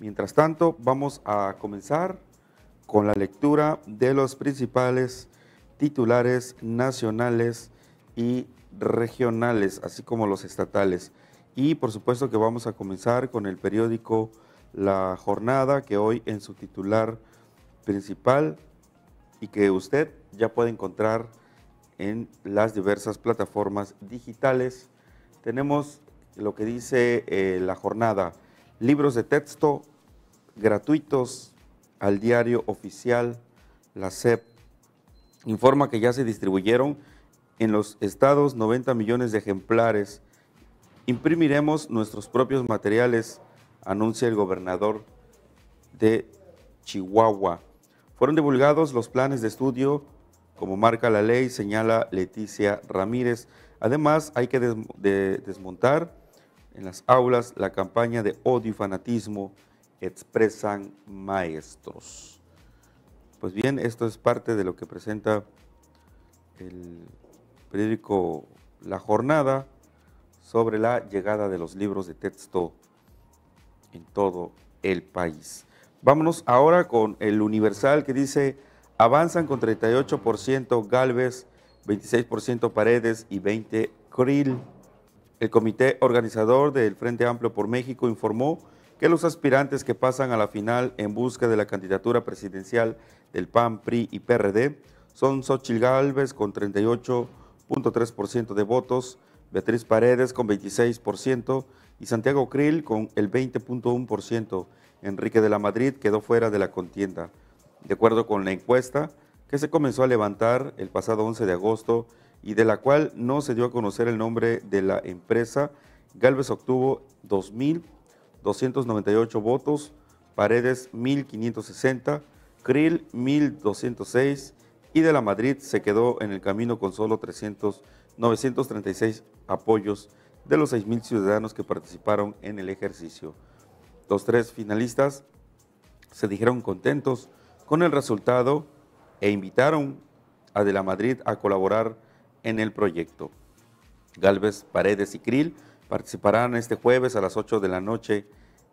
Mientras tanto, vamos a comenzar con la lectura de los principales titulares nacionales y regionales, así como los estatales. Y por supuesto que vamos a comenzar con el periódico La Jornada, que hoy en su titular principal y que usted ya puede encontrar en las diversas plataformas digitales. Tenemos lo que dice eh, La Jornada libros de texto gratuitos al diario oficial, la SEP. Informa que ya se distribuyeron en los estados 90 millones de ejemplares. Imprimiremos nuestros propios materiales, anuncia el gobernador de Chihuahua. Fueron divulgados los planes de estudio, como marca la ley, señala Leticia Ramírez. Además, hay que desmontar en las aulas la campaña de odio y fanatismo expresan maestros. Pues bien, esto es parte de lo que presenta el periódico La Jornada sobre la llegada de los libros de texto en todo el país. Vámonos ahora con el Universal que dice, avanzan con 38% Galvez, 26% Paredes y 20% Krill. El comité organizador del Frente Amplio por México informó que los aspirantes que pasan a la final en busca de la candidatura presidencial del PAN, PRI y PRD son Xochil Gálvez con 38.3% de votos, Beatriz Paredes con 26% y Santiago Krill con el 20.1%. Enrique de la Madrid quedó fuera de la contienda. De acuerdo con la encuesta que se comenzó a levantar el pasado 11 de agosto, y de la cual no se dio a conocer el nombre de la empresa, Galvez obtuvo 2.298 votos, Paredes 1.560, Krill 1.206 y de la Madrid se quedó en el camino con solo 3.936 936 apoyos de los 6.000 ciudadanos que participaron en el ejercicio. Los tres finalistas se dijeron contentos con el resultado e invitaron a De la Madrid a colaborar en el proyecto. Galvez, Paredes y Krill participarán este jueves a las 8 de la noche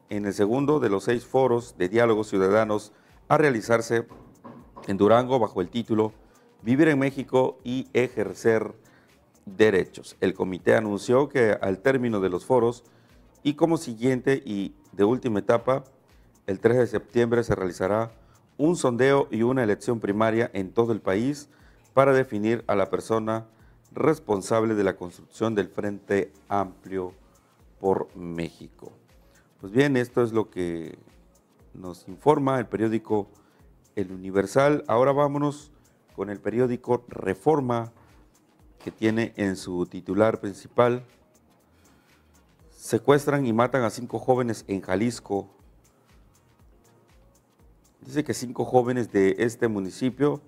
en el segundo de los seis foros de diálogos ciudadanos a realizarse en Durango bajo el título Vivir en México y ejercer derechos. El comité anunció que al término de los foros y como siguiente y de última etapa, el 3 de septiembre se realizará un sondeo y una elección primaria en todo el país para definir a la persona responsable de la construcción del Frente Amplio por México. Pues bien, esto es lo que nos informa el periódico El Universal. Ahora vámonos con el periódico Reforma, que tiene en su titular principal, secuestran y matan a cinco jóvenes en Jalisco. Dice que cinco jóvenes de este municipio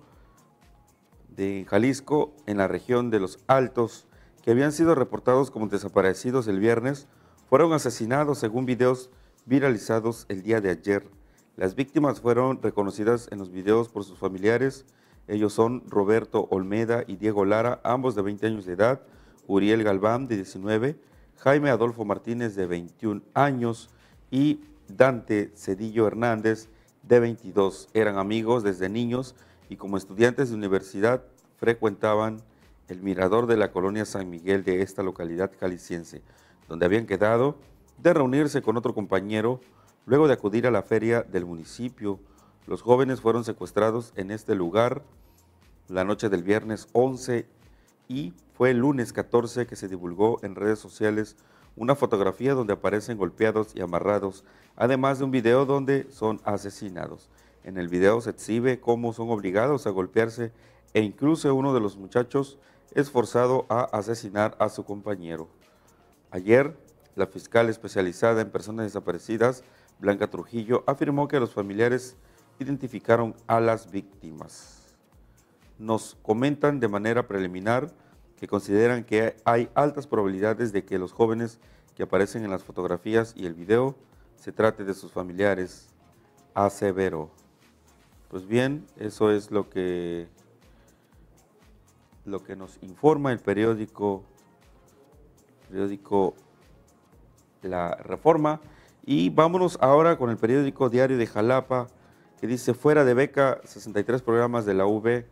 de Jalisco en la región de los Altos, que habían sido reportados como desaparecidos el viernes, fueron asesinados según videos viralizados el día de ayer. Las víctimas fueron reconocidas en los videos por sus familiares. Ellos son Roberto Olmeda y Diego Lara, ambos de 20 años de edad, Uriel Galván de 19, Jaime Adolfo Martínez de 21 años y Dante Cedillo Hernández de 22. Eran amigos desde niños y como estudiantes de universidad frecuentaban el mirador de la colonia San Miguel de esta localidad caliciense, donde habían quedado de reunirse con otro compañero luego de acudir a la feria del municipio. Los jóvenes fueron secuestrados en este lugar la noche del viernes 11 y fue el lunes 14 que se divulgó en redes sociales una fotografía donde aparecen golpeados y amarrados, además de un video donde son asesinados. En el video se exhibe cómo son obligados a golpearse e incluso uno de los muchachos es forzado a asesinar a su compañero. Ayer, la fiscal especializada en personas desaparecidas, Blanca Trujillo, afirmó que los familiares identificaron a las víctimas. Nos comentan de manera preliminar que consideran que hay altas probabilidades de que los jóvenes que aparecen en las fotografías y el video se trate de sus familiares, aseveró. Pues bien, eso es lo que, lo que nos informa el periódico, periódico La Reforma. Y vámonos ahora con el periódico Diario de Jalapa, que dice fuera de beca 63 programas de la UB.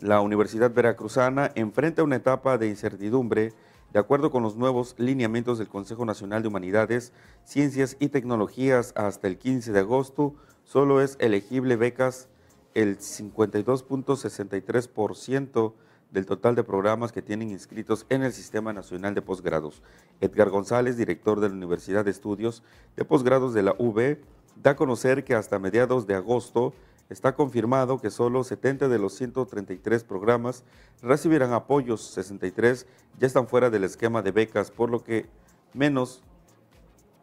La Universidad Veracruzana enfrenta una etapa de incertidumbre de acuerdo con los nuevos lineamientos del Consejo Nacional de Humanidades, Ciencias y Tecnologías hasta el 15 de agosto solo es elegible becas el 52.63% del total de programas que tienen inscritos en el Sistema Nacional de Posgrados. Edgar González, director de la Universidad de Estudios de Posgrados de la UB, da a conocer que hasta mediados de agosto está confirmado que solo 70 de los 133 programas recibirán apoyos, 63 ya están fuera del esquema de becas, por lo que menos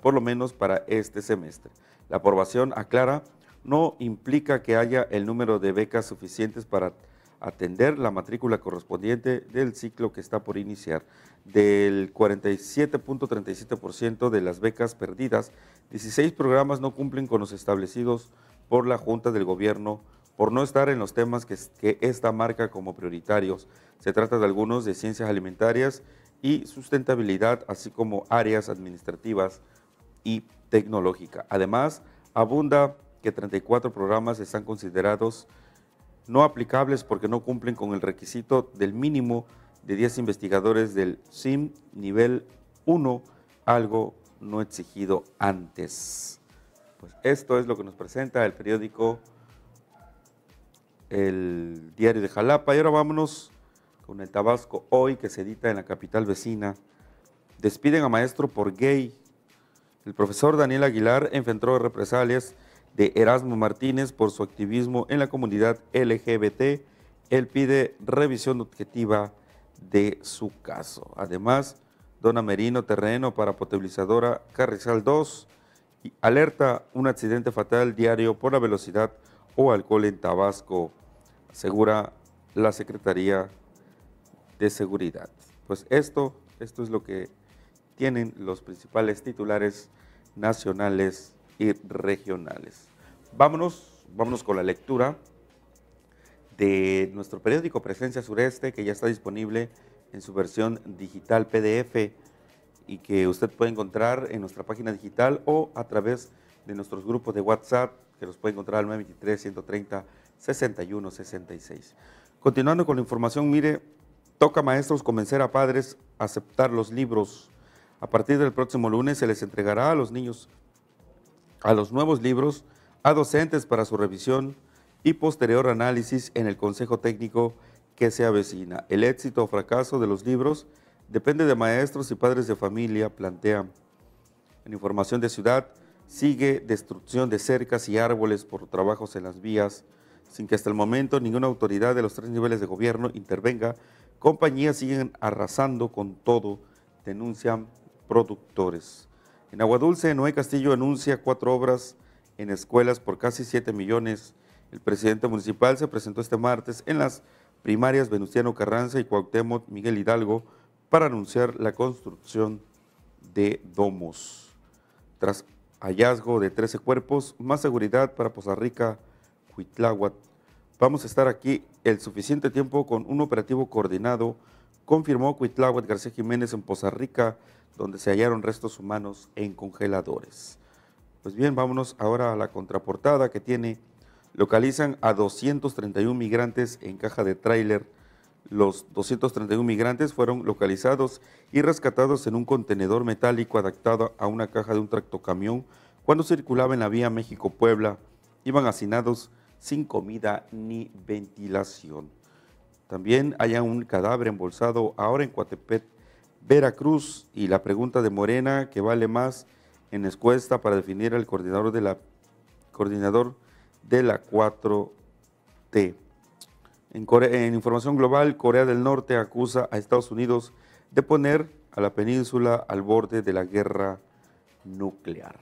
por lo menos para este semestre. La aprobación aclara no implica que haya el número de becas suficientes para atender la matrícula correspondiente del ciclo que está por iniciar. Del 47.37% de las becas perdidas, 16 programas no cumplen con los establecidos por la Junta del Gobierno por no estar en los temas que, que esta marca como prioritarios. Se trata de algunos de ciencias alimentarias y sustentabilidad, así como áreas administrativas y tecnológica. Además, abunda que 34 programas están considerados no aplicables porque no cumplen con el requisito del mínimo de 10 investigadores del SIM nivel 1, algo no exigido antes. Pues esto es lo que nos presenta el periódico El Diario de Jalapa. Y ahora vámonos con el Tabasco Hoy que se edita en la capital vecina. Despiden a maestro por gay. El profesor Daniel Aguilar enfrentó represalias de Erasmo Martínez por su activismo en la comunidad LGBT. Él pide revisión objetiva de su caso. Además, Dona Merino Terreno para potabilizadora Carrizal 2 alerta un accidente fatal diario por la velocidad o alcohol en Tabasco, asegura la Secretaría de Seguridad. Pues esto, esto es lo que tienen los principales titulares nacionales y regionales. Vámonos, vámonos con la lectura de nuestro periódico Presencia Sureste, que ya está disponible en su versión digital PDF y que usted puede encontrar en nuestra página digital o a través de nuestros grupos de WhatsApp, que los puede encontrar al 923 130 66 Continuando con la información, mire, toca maestros convencer a padres a aceptar los libros. A partir del próximo lunes se les entregará a los niños a los nuevos libros, a docentes para su revisión y posterior análisis en el Consejo Técnico que se avecina. El éxito o fracaso de los libros depende de maestros y padres de familia, plantea. En información de ciudad, sigue destrucción de cercas y árboles por trabajos en las vías, sin que hasta el momento ninguna autoridad de los tres niveles de gobierno intervenga. Compañías siguen arrasando con todo, denuncian productores. En Agua Dulce, Noé Castillo anuncia cuatro obras en escuelas por casi siete millones. El presidente municipal se presentó este martes en las primarias Venustiano Carranza y Cuauhtémoc Miguel Hidalgo para anunciar la construcción de domos. Tras hallazgo de 13 cuerpos, más seguridad para Poza Rica, Vamos a estar aquí el suficiente tiempo con un operativo coordinado confirmó Cuitláhuac García Jiménez en Poza Rica, donde se hallaron restos humanos en congeladores. Pues bien, vámonos ahora a la contraportada que tiene. Localizan a 231 migrantes en caja de tráiler. Los 231 migrantes fueron localizados y rescatados en un contenedor metálico adaptado a una caja de un tractocamión cuando circulaba en la vía México-Puebla. Iban hacinados sin comida ni ventilación. También haya un cadáver embolsado ahora en Coatepet, Veracruz. Y la pregunta de Morena, que vale más en Escuesta para definir al coordinador de la, coordinador de la 4T. en información global, Corea del Norte acusa a Estados Unidos de poner a la península al borde de la guerra nuclear.